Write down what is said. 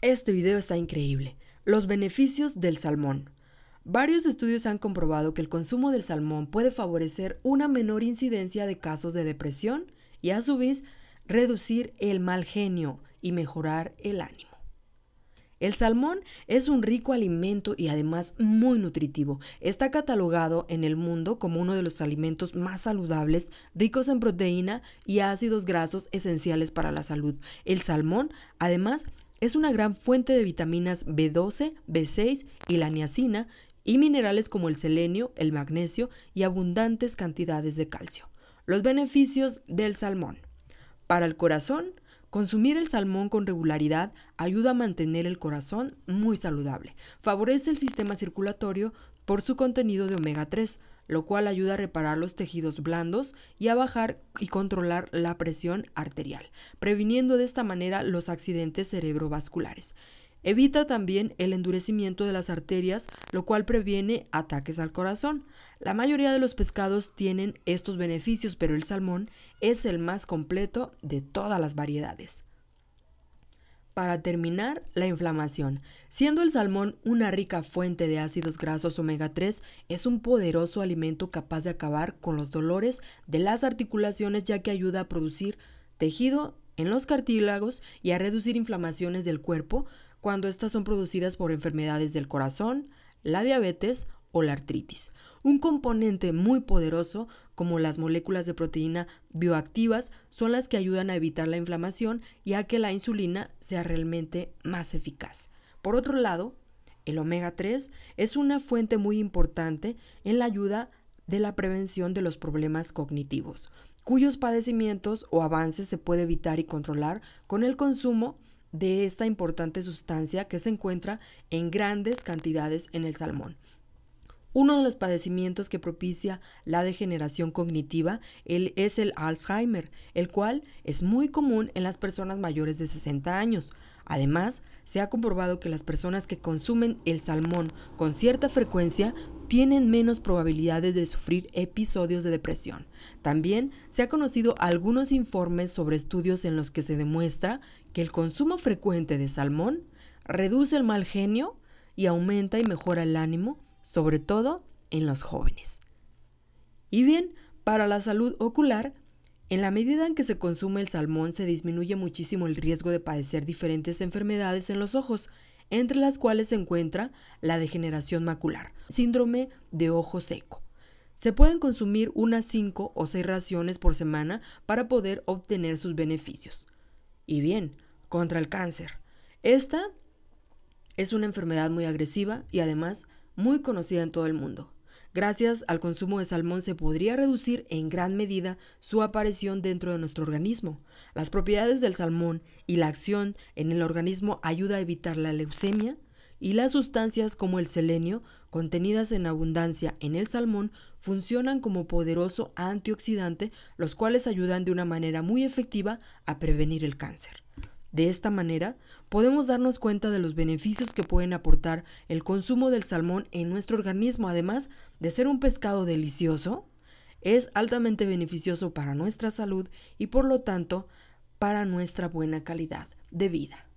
Este video está increíble. Los beneficios del salmón. Varios estudios han comprobado que el consumo del salmón puede favorecer una menor incidencia de casos de depresión y a su vez reducir el mal genio y mejorar el ánimo. El salmón es un rico alimento y además muy nutritivo. Está catalogado en el mundo como uno de los alimentos más saludables, ricos en proteína y ácidos grasos esenciales para la salud. El salmón además es una gran fuente de vitaminas B12, B6 y la niacina y minerales como el selenio, el magnesio y abundantes cantidades de calcio. Los beneficios del salmón. Para el corazón, consumir el salmón con regularidad ayuda a mantener el corazón muy saludable. Favorece el sistema circulatorio por su contenido de omega 3, lo cual ayuda a reparar los tejidos blandos y a bajar y controlar la presión arterial, previniendo de esta manera los accidentes cerebrovasculares. Evita también el endurecimiento de las arterias, lo cual previene ataques al corazón. La mayoría de los pescados tienen estos beneficios, pero el salmón es el más completo de todas las variedades para terminar la inflamación. Siendo el salmón una rica fuente de ácidos grasos omega 3, es un poderoso alimento capaz de acabar con los dolores de las articulaciones ya que ayuda a producir tejido en los cartílagos y a reducir inflamaciones del cuerpo cuando estas son producidas por enfermedades del corazón, la diabetes o la artritis. Un componente muy poderoso, como las moléculas de proteína bioactivas, son las que ayudan a evitar la inflamación y a que la insulina sea realmente más eficaz. Por otro lado, el omega 3 es una fuente muy importante en la ayuda de la prevención de los problemas cognitivos, cuyos padecimientos o avances se puede evitar y controlar con el consumo de esta importante sustancia que se encuentra en grandes cantidades en el salmón. Uno de los padecimientos que propicia la degeneración cognitiva es el Alzheimer, el cual es muy común en las personas mayores de 60 años. Además, se ha comprobado que las personas que consumen el salmón con cierta frecuencia tienen menos probabilidades de sufrir episodios de depresión. También se ha conocido algunos informes sobre estudios en los que se demuestra que el consumo frecuente de salmón reduce el mal genio y aumenta y mejora el ánimo, sobre todo en los jóvenes. Y bien, para la salud ocular, en la medida en que se consume el salmón se disminuye muchísimo el riesgo de padecer diferentes enfermedades en los ojos, entre las cuales se encuentra la degeneración macular, síndrome de ojo seco. Se pueden consumir unas 5 o 6 raciones por semana para poder obtener sus beneficios. Y bien, contra el cáncer. Esta es una enfermedad muy agresiva y además muy conocida en todo el mundo. Gracias al consumo de salmón se podría reducir en gran medida su aparición dentro de nuestro organismo. Las propiedades del salmón y la acción en el organismo ayuda a evitar la leucemia y las sustancias como el selenio contenidas en abundancia en el salmón funcionan como poderoso antioxidante, los cuales ayudan de una manera muy efectiva a prevenir el cáncer. De esta manera, podemos darnos cuenta de los beneficios que pueden aportar el consumo del salmón en nuestro organismo, además de ser un pescado delicioso, es altamente beneficioso para nuestra salud y por lo tanto para nuestra buena calidad de vida.